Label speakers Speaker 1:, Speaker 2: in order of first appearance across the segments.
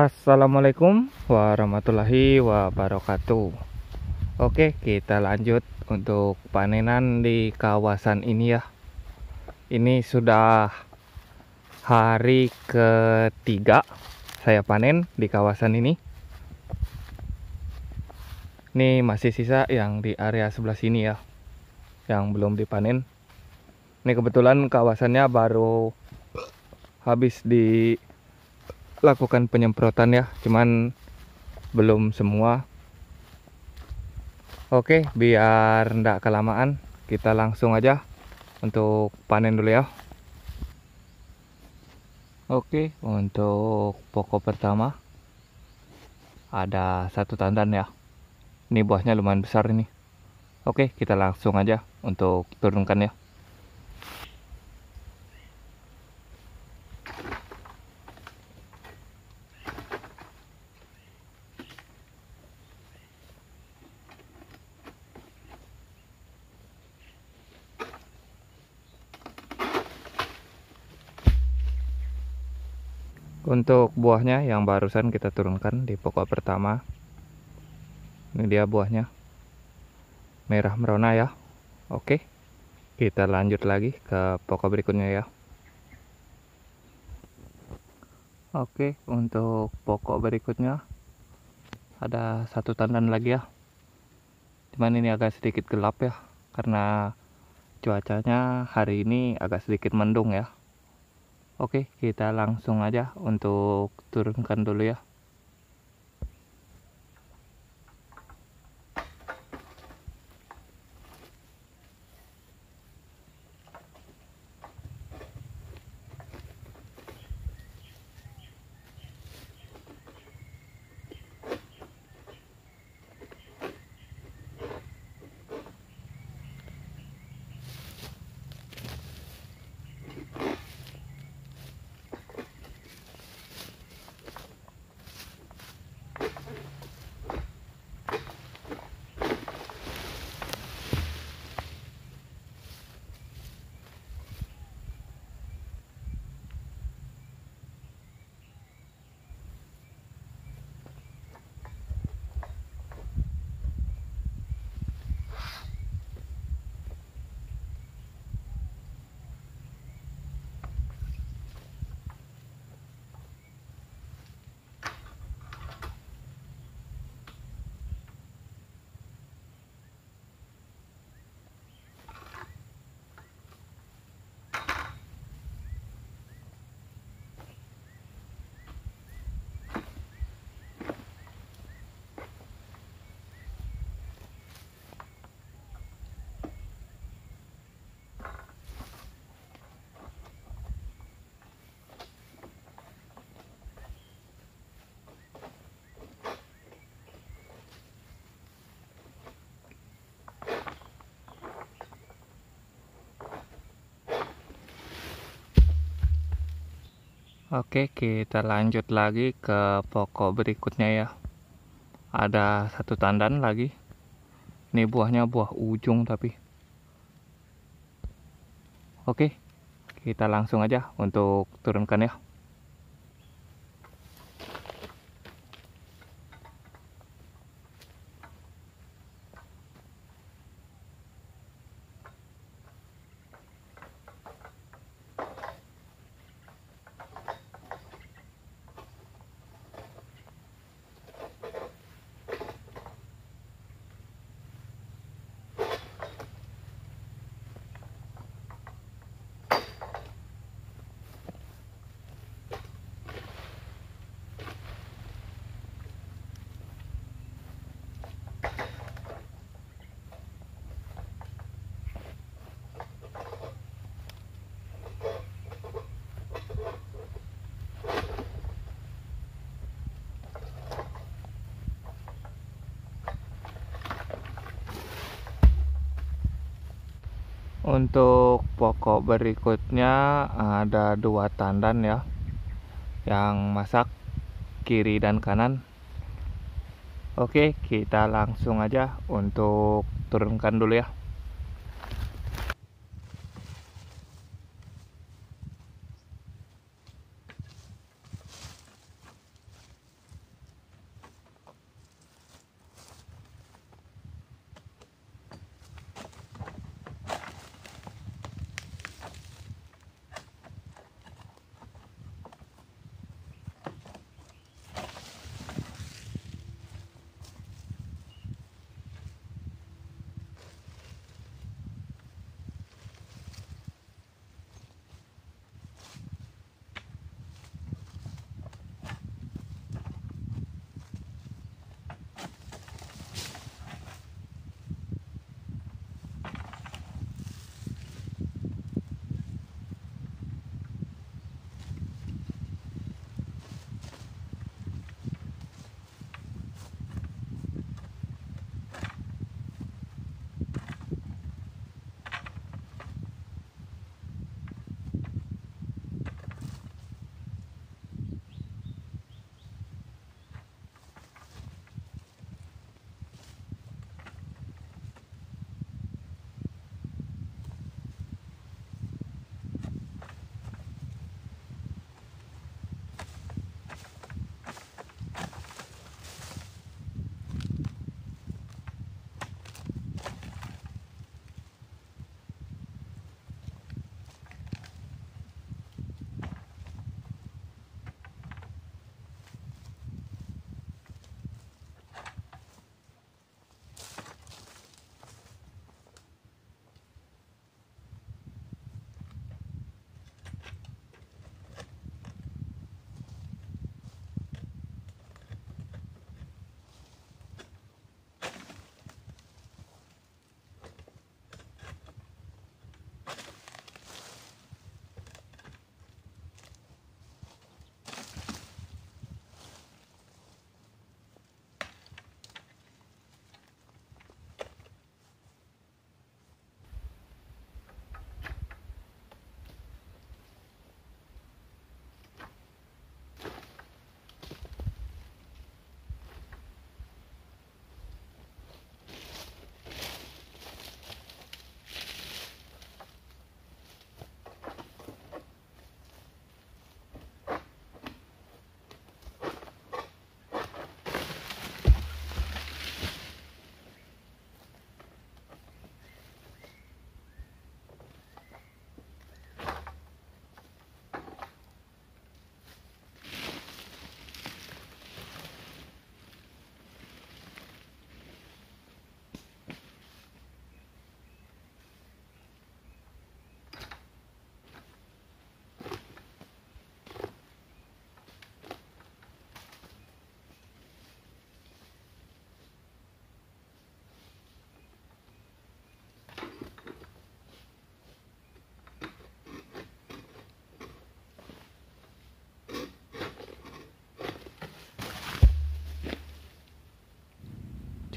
Speaker 1: Assalamualaikum warahmatullahi wabarakatuh Oke kita lanjut untuk panenan di kawasan ini ya Ini sudah hari ketiga saya panen di kawasan ini Ini masih sisa yang di area sebelah sini ya Yang belum dipanen Ini kebetulan kawasannya baru habis di lakukan penyemprotan ya cuman belum semua oke biar enggak kelamaan kita langsung aja untuk panen dulu ya oke untuk pokok pertama ada satu tandan ya ini buahnya lumayan besar ini oke kita langsung aja untuk turunkan ya untuk buahnya yang barusan kita turunkan di pokok pertama ini dia buahnya merah merona ya oke kita lanjut lagi ke pokok berikutnya ya oke untuk pokok berikutnya ada satu tandan lagi ya cuman ini agak sedikit gelap ya karena cuacanya hari ini agak sedikit mendung ya Oke, kita langsung aja untuk turunkan dulu ya. Oke, kita lanjut lagi ke pokok berikutnya ya. Ada satu tandan lagi. Ini buahnya buah ujung tapi. Oke, kita langsung aja untuk turunkan ya. Untuk pokok berikutnya ada dua tandan ya yang masak kiri dan kanan. Oke, kita langsung aja untuk turunkan dulu ya.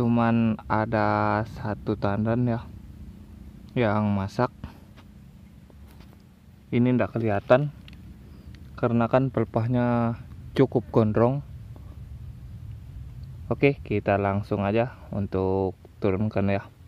Speaker 1: cuman ada satu tandan ya yang masak ini ndak kelihatan karena kan pelpahnya cukup gondrong oke kita langsung aja untuk turunkan ya